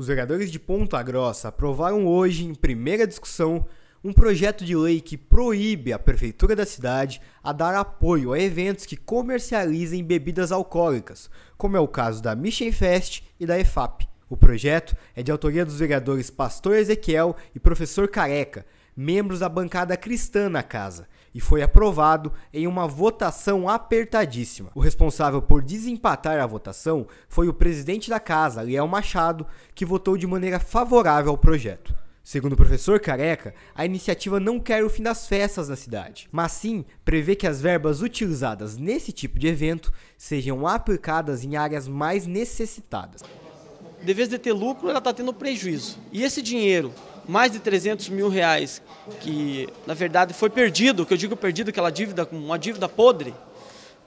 Os vereadores de Ponta Grossa aprovaram hoje, em primeira discussão, um projeto de lei que proíbe a prefeitura da cidade a dar apoio a eventos que comercializem bebidas alcoólicas, como é o caso da Fest e da EFAP. O projeto é de autoria dos vereadores Pastor Ezequiel e Professor Careca membros da bancada cristã na casa e foi aprovado em uma votação apertadíssima. O responsável por desempatar a votação foi o presidente da casa, Léo Machado, que votou de maneira favorável ao projeto. Segundo o professor Careca, a iniciativa não quer o fim das festas na cidade, mas sim prevê que as verbas utilizadas nesse tipo de evento sejam aplicadas em áreas mais necessitadas. De vez de ter lucro, ela está tendo prejuízo. E esse dinheiro mais de 300 mil reais, que na verdade foi perdido, que eu digo perdido, aquela dívida, uma dívida podre,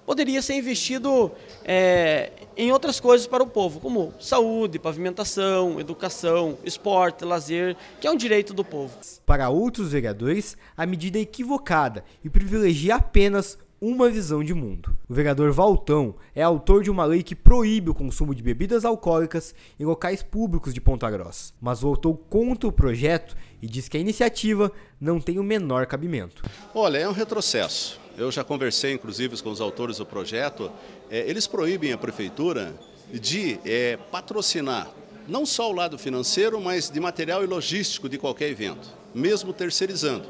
poderia ser investido é, em outras coisas para o povo, como saúde, pavimentação, educação, esporte, lazer, que é um direito do povo. Para outros vereadores, a medida é equivocada e privilegia apenas uma visão de mundo. O vereador Valtão é autor de uma lei que proíbe o consumo de bebidas alcoólicas em locais públicos de Ponta Grossa, mas votou contra o projeto e diz que a iniciativa não tem o menor cabimento. Olha, é um retrocesso. Eu já conversei, inclusive, com os autores do projeto. É, eles proíbem a prefeitura de é, patrocinar não só o lado financeiro, mas de material e logístico de qualquer evento, mesmo terceirizando.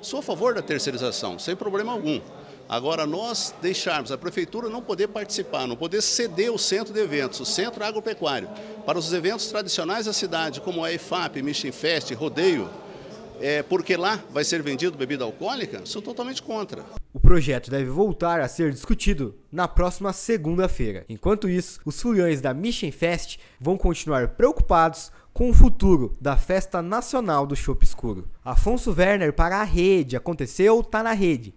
Sou a favor da terceirização, sem problema algum. Agora, nós deixarmos a prefeitura não poder participar, não poder ceder o centro de eventos, o centro agropecuário, para os eventos tradicionais da cidade, como a EFAP, Michin Fest, Rodeio, é, porque lá vai ser vendido bebida alcoólica, sou totalmente contra. O projeto deve voltar a ser discutido na próxima segunda-feira. Enquanto isso, os furiões da Mission Fest vão continuar preocupados com o futuro da Festa Nacional do Chopp Escuro. Afonso Werner para a rede. Aconteceu, tá na rede.